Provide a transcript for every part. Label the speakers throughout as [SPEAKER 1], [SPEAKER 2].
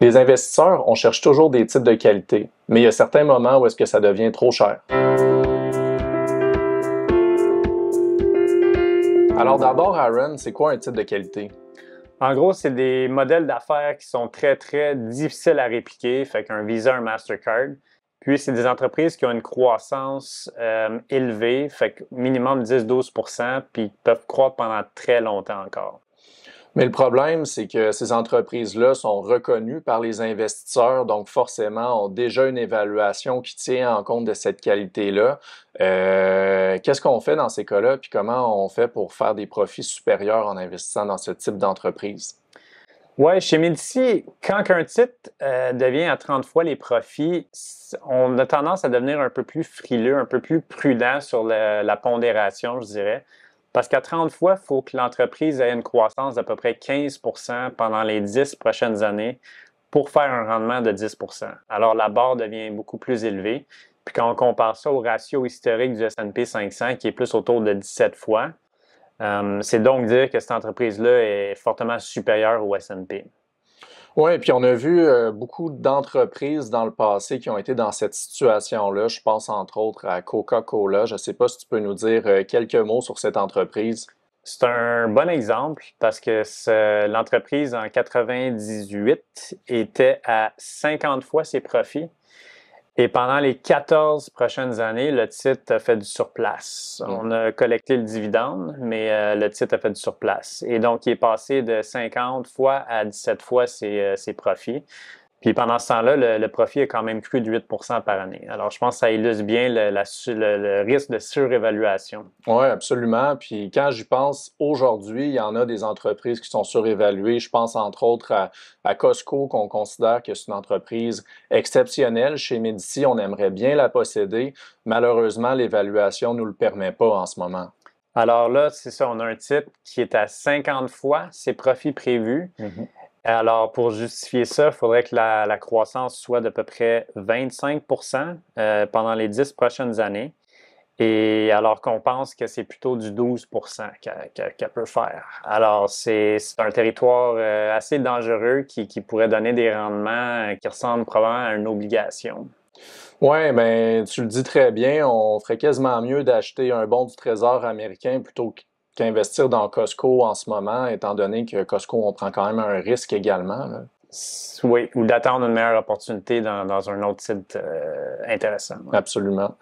[SPEAKER 1] Les investisseurs, on cherche toujours des titres de qualité, mais il y a certains moments où est-ce que ça devient trop cher. Alors d'abord,
[SPEAKER 2] Aaron, c'est quoi un titre de qualité? En gros, c'est des modèles d'affaires qui sont très, très difficiles à répliquer, fait qu'un Visa, un Mastercard. Puis, c'est des entreprises qui ont une croissance euh, élevée, fait que minimum 10-12 puis peuvent croître pendant
[SPEAKER 1] très longtemps encore. Mais le problème, c'est que ces entreprises-là sont reconnues par les investisseurs, donc forcément ont déjà une évaluation qui tient en compte de cette qualité-là. Euh, qu'est-ce qu'on fait dans ces cas-là, puis comment on fait pour faire des profits supérieurs en investissant dans ce type d'entreprise?
[SPEAKER 2] Oui, chez Medici, quand un titre euh, devient à 30 fois les profits, on a tendance à devenir un peu plus frileux, un peu plus prudent sur la pondération, je dirais. Parce qu'à 30 fois, il faut que l'entreprise ait une croissance d'à peu près 15 pendant les 10 prochaines années pour faire un rendement de 10 Alors, la barre devient beaucoup plus élevée. Puis quand on compare ça au ratio historique du S&P 500, qui est plus autour de 17 fois, euh, c'est donc dire que cette entreprise-là est fortement supérieure au S&P.
[SPEAKER 1] Oui, puis on a vu euh, beaucoup d'entreprises dans le passé qui ont été dans cette situation-là. Je pense entre autres à Coca-Cola. Je ne sais pas si tu peux nous dire euh, quelques mots sur cette entreprise. C'est
[SPEAKER 2] un bon exemple parce que l'entreprise en 1998 était à 50 fois ses profits et pendant les 14 prochaines années, le titre a fait du surplace. Mm. On a collecté le dividende, mais euh, le titre a fait du surplace. Et donc, il est passé de 50 fois à 17 fois ses, euh, ses profits. Puis pendant ce temps-là, le, profit est quand même cru de 8 par année. Alors, je pense que ça illustre bien le, risque de surévaluation. Oui, absolument. Puis quand j'y pense,
[SPEAKER 1] aujourd'hui, il y en a des entreprises qui sont surévaluées. Je pense entre autres à, Costco, qu'on considère que c'est une entreprise exceptionnelle. Chez Medici, on aimerait bien la posséder. Malheureusement, l'évaluation ne nous le permet pas en ce moment. Alors là, c'est ça, on a un type
[SPEAKER 2] qui est à 50 fois ses profits prévus. Mm-hmm. Alors, pour justifier ça, il faudrait que la, croissance soit d'à peu près 25 euh, pendant les 10 prochaines années. Et alors qu'on pense que c'est plutôt du 12 qu'elle, peut faire. Alors, c'est, un territoire euh, assez dangereux qui, pourrait donner des rendements euh, qui ressemblent probablement à une obligation.
[SPEAKER 1] Oui, bien tu le dis très bien, on ferait quasiment mieux d'acheter un bon du trésor américain plutôt que investir dans Costco en ce moment, étant donné que Costco, on prend quand même un risque également? Oui, ou d'attendre une meilleure opportunité dans, un autre site euh, intéressant. Absolument.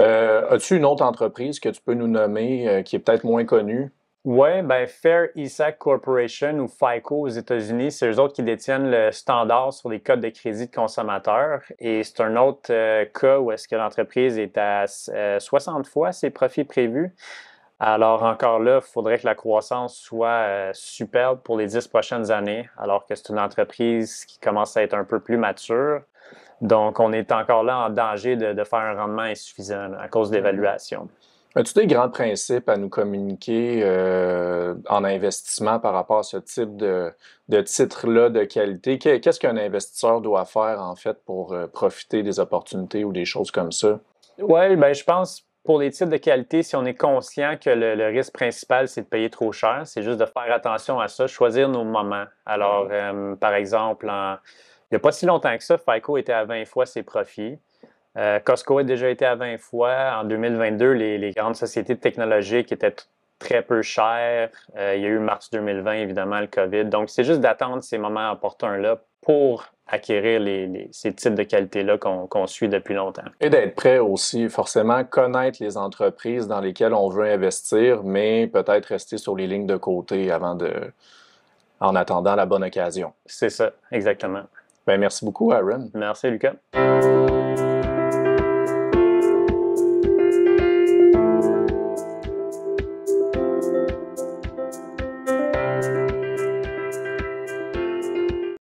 [SPEAKER 1] Euh, as-tu une autre entreprise que tu peux nous nommer euh, qui est peut-être moins connue? Oui,
[SPEAKER 2] ben Fair Isaac Corporation ou FICO aux États-Unis, c'est eux autres qui détiennent le standard sur les codes de crédit de consommateurs. Et c'est un autre cas où est-ce que l'entreprise est à 60 fois ses profits prévus. Alors encore là, il faudrait que la croissance soit euh, superbe pour les dix prochaines années, alors que c'est une entreprise qui commence à être un peu plus mature. Donc on est encore là en danger de, faire un rendement insuffisant à cause d'évaluation. l'évaluation. As-tu des grands principes à nous communiquer euh,
[SPEAKER 1] en investissement par rapport à ce type de, de titre-là de qualité? Qu'est-ce qu'un investisseur doit faire en fait pour euh, profiter des opportunités ou des choses comme ça? Oui,
[SPEAKER 2] ben, je pense pour les titres de qualité, si on est conscient que le, risque principal, c'est de payer trop cher, c'est juste de faire attention à ça, choisir nos moments. Alors, mm. euh, par exemple, il n'y a pas si longtemps que ça, FICO était à 20 fois ses profits. Euh, Costco a déjà été à 20 fois. En 2022, les, grandes sociétés technologiques étaient très peu chères. Euh, il y a eu mars 2020, évidemment, le COVID. Donc, c'est juste d'attendre ces moments opportuns-là pour acquérir ces types de qualités-là qu'on suit depuis longtemps. Et
[SPEAKER 1] d'être prêt aussi, forcément, connaître les entreprises dans lesquelles on veut investir, mais peut-être rester sur les lignes de côté avant de, en attendant la bonne occasion. C'est ça, exactement. Ben, merci beaucoup, Aaron. Merci, Lucas.